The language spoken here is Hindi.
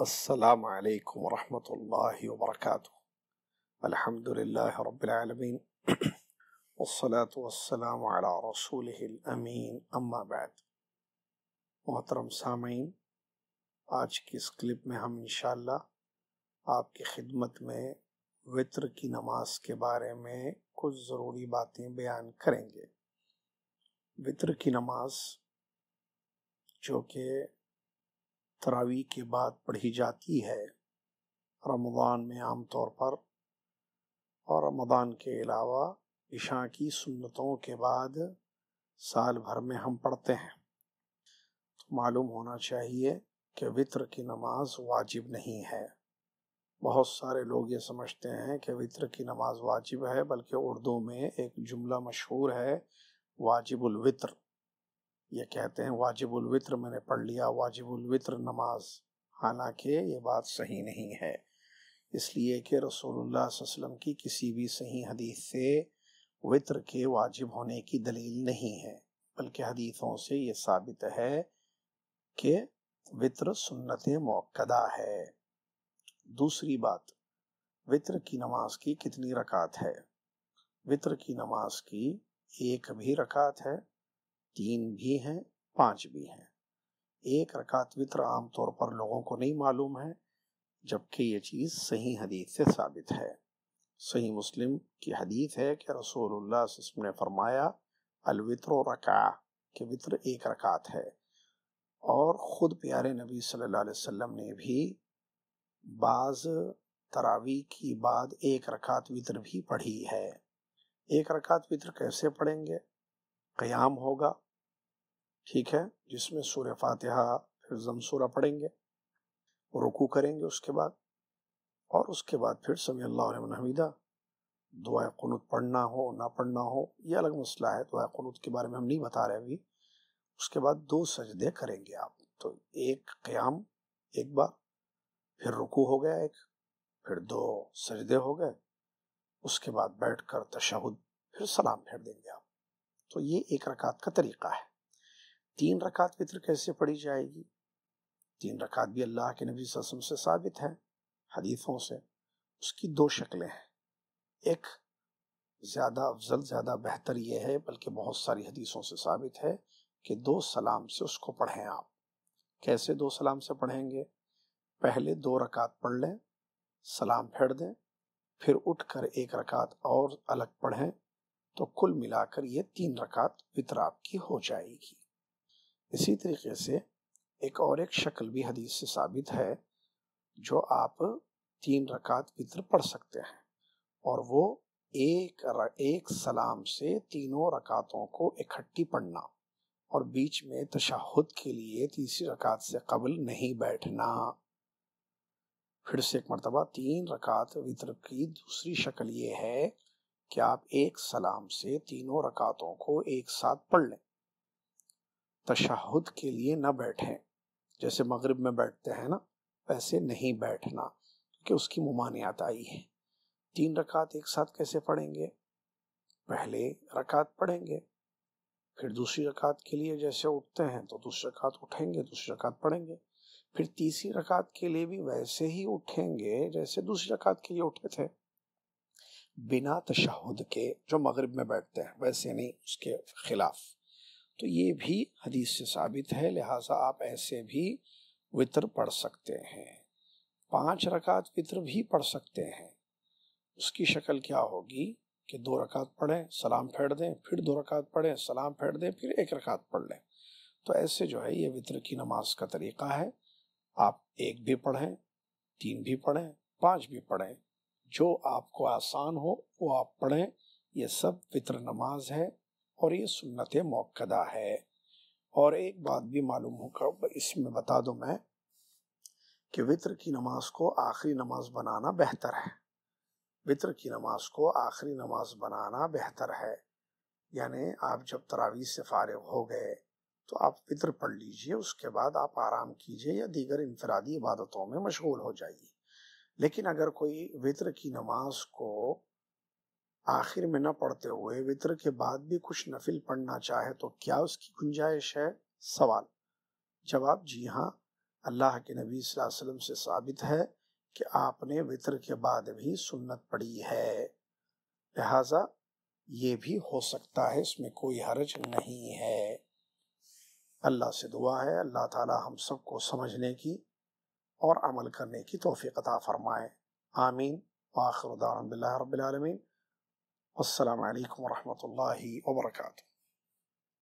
السلام عليكم ورحمة الله وبركاته الحمد لله رب العالمين والصلاة والسلام على رسوله الأمين أما بعد محترم سامعين آج کی اس کلپ میں ہم انشاءاللہ آپ کی خدمت میں وطر کی نماز کے بارے میں کچھ ضروری باتیں بیان کریں گے وطر کی نماز جو کہ तरावी के बाद पढ़ी जाती है रमज़ान में आम तौर पर और रमज़ान के अलावा ईशा की सुन्नतों के बाद साल भर में हम पढ़ते हैं तो मालूम होना चाहिए कि वित्र की नमाज वाजिब नहीं है बहुत सारे लोग ये समझते हैं कि वित्र की नमाज वाजिब है बल्कि उर्दू में एक जुमला मशहूर है वाजिबुल वित्र ये कहते हैं वाजिबुल वित्र मैंने पढ़ लिया वाजिबुल वित्र नमाज हालांकि ये बात सही नहीं है इसलिए कि रसूलुल्लाह वसल्लम की किसी भी सही हदीस से वित्र के वाजिब होने की दलील नहीं है बल्कि हदीसों से ये साबित है कि वित्र सुन्नत मौकदा है दूसरी बात वित्र की नमाज की कितनी रकात है वित्र की नमाज की एक भी रकात है तीन भी हैं पांच भी हैं एक रकात वित्र आमतौर पर लोगों को नहीं मालूम है जबकि ये चीज़ सही हदीस से साबित है सही मुस्लिम की हदीस है कि रसोल्ला ने फरमाया अलवित्र रका के वित्र एक रकात है और ख़ुद प्यारे नबी सल्लल्लाहु अलैहि वसल्लम ने भी बाज़ तरावी की बाद एक रकात वित्र भी पढ़ी है एक रकात वित्र कैसे पढ़ेंगे क़याम होगा ठीक है जिसमें सूर्य फातिहा फिर जमसूरा पढ़ेंगे रुकू करेंगे उसके बाद और उसके बाद फिर समी अल्लाह हमीदा दुआ क़नूत पढ़ना हो ना पढ़ना हो ये अलग मसला है दुआ क़नूत के बारे में हम नहीं बता रहे अभी उसके बाद दो सजदे करेंगे आप तो एक क्याम एक बार फिर रुकू हो गया एक फिर दो सजदे हो गए उसके बाद बैठ कर तशहद फिर सलाम फेर देंगे तो ये एक रकात का तरीक़ा है तीन रकात फितर कैसे पढ़ी जाएगी तीन रकात भी अल्लाह के नबी वसम से साबित है हदीफ़ों से उसकी दो शक्लें हैं एक ज़्यादा अफजल ज़्यादा बेहतर ये है बल्कि बहुत सारी हदीसों से साबित है कि दो सलाम से उसको पढ़ें आप कैसे दो सलाम से पढ़ेंगे पहले दो रकात पढ़ लें सलाम फेर दें फिर उठकर एक रकात और अलग पढ़ें तो कुल मिलाकर ये तीन रकात वितर आपकी हो जाएगी इसी तरीके से एक और एक शक्ल भी हदीस से साबित है जो आप तीन रकात वितर पढ़ सकते हैं और वो एक र, एक सलाम से तीनों रकातों को इकट्ठी पढ़ना और बीच में तशाहुद के लिए तीसरी रकात से कबल नहीं बैठना फिर से एक मरतबा तीन रकात वितर की दूसरी शक्ल ये है कि आप एक सलाम से तीनों रकातों को एक साथ पढ़ लें तशहद के लिए न बैठें जैसे मगरिब में बैठते हैं ना वैसे नहीं बैठना क्योंकि उसकी ममानियात आई है तीन रकात एक साथ कैसे पढ़ेंगे पहले रकात पढ़ेंगे फिर दूसरी रकात के लिए जैसे उठते हैं तो दूसरी रकात उठेंगे दूसरी रकात पढ़ेंगे फिर तीसरी रकात के लिए भी वैसे ही उठेंगे जैसे दूसरी रकात के लिए उठे थे बिना तशहद के जो मगरब में बैठते हैं वैसे नहीं उसके ख़िलाफ़ तो ये भी हदीस से साबित है लिहाजा आप ऐसे भी वितर पढ़ सकते हैं पांच रकात वितर भी पढ़ सकते हैं उसकी शक्ल क्या होगी कि दो रकात पढ़ें सलाम फेर दें फिर दो रकात पढ़ें सलाम फेर दें फिर एक रकात पढ़ लें तो ऐसे जो है ये वितर की नमाज का तरीक़ा है आप एक भी पढ़ें तीन भी पढ़ें पाँच भी पढ़ें जो आपको आसान हो वो आप पढ़ें ये सब फितर नमाज है और ये सुन्नत मौकदा है और एक बात भी मालूम होगा इसमें बता दूं मैं कि वितर की नमाज को आखिरी नमाज बनाना बेहतर है वितर की नमाज को आखिरी नमाज बनाना बेहतर है यानी आप जब तरावी से फारग हो गए तो आप वितर पढ़ लीजिए उसके बाद आप आराम कीजिए या दीगर इनफरादी इबादतों में मशगूल हो जाइए लेकिन अगर कोई वितर की नमाज को आखिर में न पढ़ते हुए वितर के बाद भी कुछ नफिल पढ़ना चाहे तो क्या उसकी गुंजाइश है सवाल जवाब जी हाँ अल्लाह के नबी वसल्लम से साबित है कि आपने वितर के बाद भी सुन्नत पढ़ी है लिहाजा ये भी हो सकता है इसमें कोई हर्ज नहीं है अल्लाह से दुआ है अल्लाह ताला हम सबको समझने की और अमल करने की तोफ़ी अता फ़रमाए आमीन आखिर दारबिल्ला रबालमीन अल्लाम वरहमल वर्का